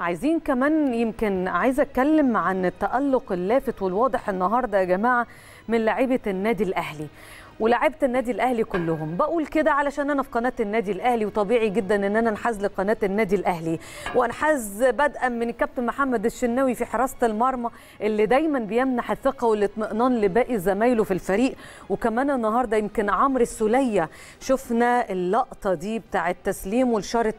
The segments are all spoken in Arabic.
عايزين كمان يمكن عايزه اتكلم عن التالق اللافت والواضح النهارده يا جماعه من لعيبه النادي الاهلي ولاعيبه النادي الاهلي كلهم بقول كده علشان انا في قناه النادي الاهلي وطبيعي جدا ان انا انحاز لقناه النادي الاهلي وانحاز بدءا من الكابتن محمد الشناوي في حراسه المرمى اللي دايما بيمنح الثقه والاطمئنان لباقي زمايله في الفريق وكمان النهارده يمكن عمرو السوليه شفنا اللقطه دي بتاعه تسليمه لشاره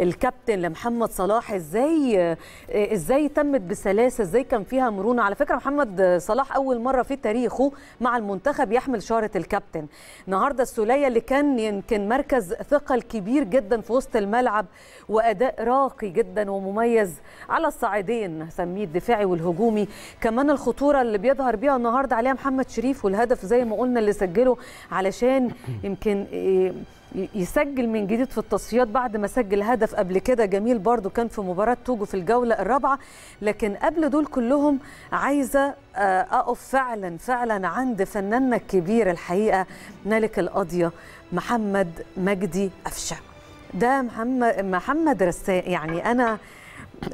الكابتن لمحمد صلاح ازاي ازاي تمت بسلاسه ازاي كان فيها مرونه على فكره محمد صلاح اول مره في تاريخه مع المنتخب يحمل شاره الكابتن النهارده السوليه اللي كان يمكن مركز ثقل كبير جدا في وسط الملعب واداء راقي جدا ومميز على الصعيدين سميه الدفاعي والهجومي كمان الخطوره اللي بيظهر بيها النهارده عليها محمد شريف والهدف زي ما قلنا اللي سجله علشان يمكن إيه يسجل من جديد في التصفيات بعد ما سجل هدف قبل كده جميل برضو كان في مباراة توجو في الجولة الرابعة لكن قبل دول كلهم عايزة آه، أقف فعلا فعلا عند فناننا الكبير الحقيقة ملك القضية محمد مجدي أفشا ده محمد, محمد رسام يعني أنا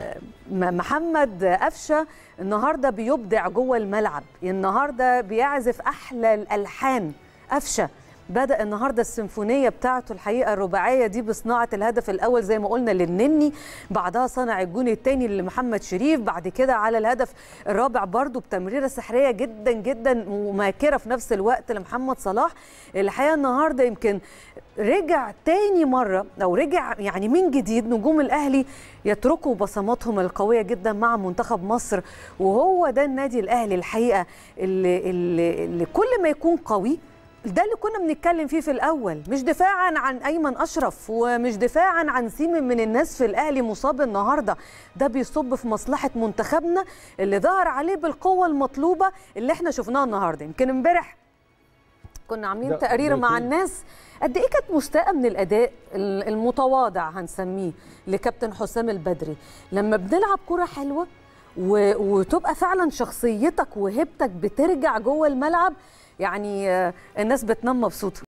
آه، محمد أفشا النهاردة بيبدع جوه الملعب النهاردة بيعزف أحلى الألحان أفشا بدأ النهارده السيمفونيه بتاعته الحقيقه الرباعيه دي بصناعه الهدف الاول زي ما قلنا للنني بعدها صنع الجون الثاني لمحمد شريف بعد كده على الهدف الرابع برضه بتمريره سحريه جدا جدا وماكره في نفس الوقت لمحمد صلاح الحقيقه النهارده يمكن رجع تاني مره او رجع يعني من جديد نجوم الاهلي يتركوا بصماتهم القويه جدا مع منتخب مصر وهو ده النادي الاهلي الحقيقه اللي, اللي, اللي كل ما يكون قوي ده اللي كنا بنتكلم فيه في الاول مش دفاعا عن ايمن اشرف ومش دفاعا عن سيم من الناس في الاهلي مصاب النهارده ده بيصب في مصلحه منتخبنا اللي ظهر عليه بالقوه المطلوبه اللي احنا شفناها النهارده يمكن امبارح كنا عاملين تقرير مع الناس قد ايه كانت مستاءه من الاداء المتواضع هنسميه لكابتن حسام البدري لما بنلعب كره حلوه وتبقى فعلا شخصيتك وهبتك بترجع جوه الملعب يعني آه, الناس بتنام مبسوطه